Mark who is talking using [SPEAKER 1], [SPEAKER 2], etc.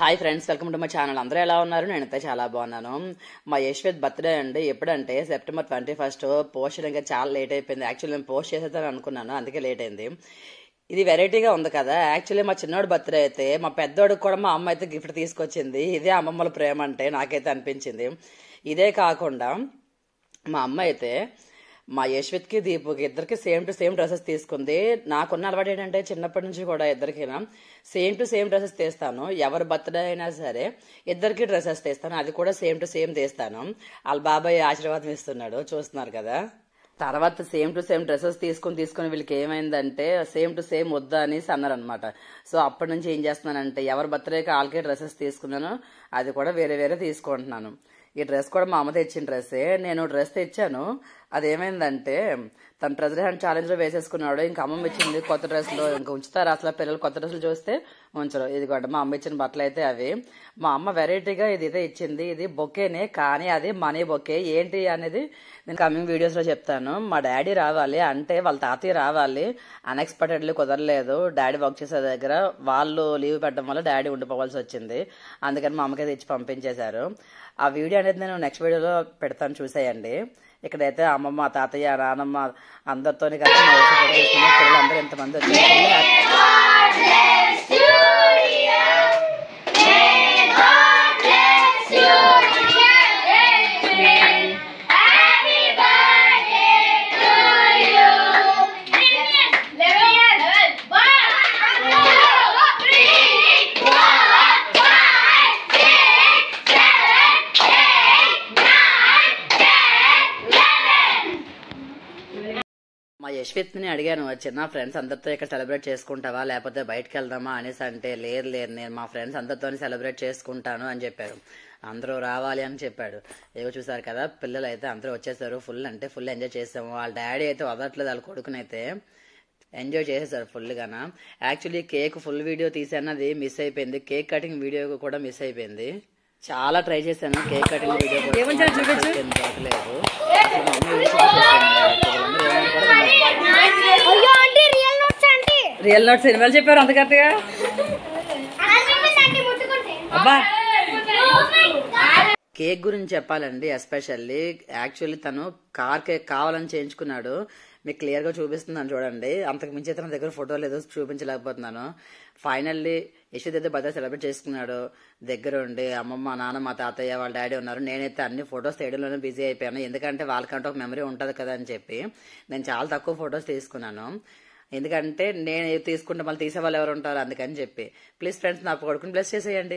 [SPEAKER 1] hi friends welcome to my channel అందరూ ఎలా ఉన్నారు నేనైతే చాలా బాగున్నాను మా యశ్వేత్ బర్త్డే అండి ఎప్పుడంటే సెప్టెంబర్ ట్వంటీ ఫస్ట్ పోస్ట్ ఇంకా చాలా లేట్ అయిపోయింది యాక్చువల్లీ నేను పోస్ట్ చేసేదని అనుకున్నాను అందుకే లేట్ అయింది ఇది వెరైటీగా ఉంది కదా యాక్చువల్లీ మా చిన్నోడు బర్త్డే అయితే మా పెద్దోడికి కూడా మా అమ్మ అయితే గిఫ్ట్ తీసుకొచ్చింది ఇదే అమ్మమ్మల ప్రేమ అంటే నాకైతే అనిపించింది ఇదే కాకుండా మా అమ్మ అయితే మా యశ్వత్కి దీపుకి ఇద్దరికి సేమ్ టు సేమ్ డ్రెస్సెస్ తీసుకుంది నాకున్న అలవాటు ఏంటంటే చిన్నప్పటి నుంచి కూడా ఇద్దరికైనా సేమ్ టు సేమ్ డ్రెస్సెస్ తీస్తాను ఎవరి బర్త్డే అయినా సరే ఇద్దరికి డ్రెస్సెస్ తీస్తాను అది కూడా సేమ్ టు సేమ్ తీస్తాను వాళ్ళ బాబాయ్ ఆశీర్వాదం ఇస్తున్నాడు చూస్తున్నారు కదా తర్వాత సేమ్ టు సేమ్ డ్రెస్సెస్ తీసుకుని తీసుకుని వీళ్ళకి ఏమైందంటే సేమ్ టు సేమ్ వద్దా అనేసి అన్నారనమాట సో అప్పటి నుంచి ఏం చేస్తున్నానంటే ఎవరి బర్త్డే వాళ్ళకే డ్రెస్సెస్ తీసుకున్నాను అది కూడా వేరే వేరే తీసుకుంటున్నాను ఈ డ్రెస్ కూడా మా అమ్మ తెచ్చిన డ్రెస్సే నేను డ్రెస్ తెచ్చాను అదేమైందంటే తన ట్రెజర్ హ్యాండ్ ఛాలెంజ్లో వేసేసుకున్నాడు ఇంకా అమ్మమ్మ ఇచ్చింది కొత్త డ్రెస్లో ఇంకా ఉంచుతారు అసలు పిల్లలు కొత్త డ్రెస్సులు చూస్తే ఉంచరు కూడా మా అమ్మ ఇచ్చిన బట్టలు అయితే అవి మా అమ్మ వెరైటీగా ఇది అయితే ఇచ్చింది ఇది బొకేనే కానీ అది మనీ బొకే ఏంటి అనేది నేను కమింగ్ వీడియోస్లో చెప్తాను మా డాడీ రావాలి అంటే వాళ్ళ తాతయ్య రావాలి అన్ఎక్స్పెక్టెడ్లీ కుదరలేదు డాడీ వర్క్ చేసే దగ్గర వాళ్ళు లీవ్ పెట్టడం వల్ల డాడీ ఉండిపోవాల్సి వచ్చింది అందుకని మా అమ్మకైతే ఇచ్చి పంపించేశారు ఆ వీడియో అనేది నేను నెక్స్ట్ వీడియోలో పెడతాను చూసేయండి ఇక్కడైతే అమ్మమ్మ తాతయ్య నానమ్మ అందరితోనే కలిసి పిల్లలందరూ ఎంతమంది వచ్చారు మా ని అడిగాను చిన్న ఫ్రెండ్స్ అందరితో ఇక్కడ సెలబ్రేట్ చేసుకుంటావా లేకపోతే బయటకు వెళ్దామా అనేసి అంటే లేదు లేదు నేను మా ఫ్రెండ్స్ అందరితో సెలబ్రేట్ చేసుకుంటాను అని చెప్పారు అందరూ రావాలి అని చెప్పాడు ఏవో చూసారు కదా పిల్లలు అయితే అందరూ వచ్చేసారు ఫుల్ అంటే ఫుల్ ఎంజాయ్ చేసాము వాళ్ళ డాడీ అయితే వదలట్లేదు వాళ్ళ కొడుకునైతే ఎంజాయ్ చేసేసారు గానా యాక్చువల్లీ కేక్ ఫుల్ వీడియో తీసానది మిస్ అయిపోయింది కేక్ కటింగ్ వీడియో కూడా మిస్ అయిపోయింది చాలా ట్రై చేశాను కేక్ కటింగ్ వీడియో చూపించలేదు రియల్ నోట్ సినిమాలు చెప్పారు అంత కరెక్ట్గా అబ్బా కేక్ గురించి చెప్పాలండి ఎస్పెషల్లీ యాక్చువల్లీ తను కార్ కేక్ కావాలని చేయించుకున్నాడు మీకు క్లియర్గా చూపిస్తున్నాను చూడండి అంతకు మించి తన దగ్గర ఫోటో లేదో చూపించలేకపోతున్నాను ఫైనల్లీ యశ్వత్ అయితే బర్త్డే సెలబ్రేట్ చేసుకున్నాడు దగ్గర ఉండి అమ్మమ్మ నాన్న మా తాతయ్య వాళ్ళ డాడీ ఉన్నారు నేనైతే అన్ని ఫొటోస్ తీయడంలోనే బిజీ అయిపోయాను ఎందుకంటే వాళ్ళకంటే ఒక మెమరీ ఉంటుంది కదా అని చెప్పి నేను చాలా తక్కువ ఫొటోస్ తీసుకున్నాను ఎందుకంటే నేను తీసుకుంటే మళ్ళీ తీసే వాళ్ళు ఎవరు ఉంటారు అందుకని చెప్పి ప్లీజ్ ఫ్రెండ్స్ నా కొడుకుని బ్లెస్ చేసేయండి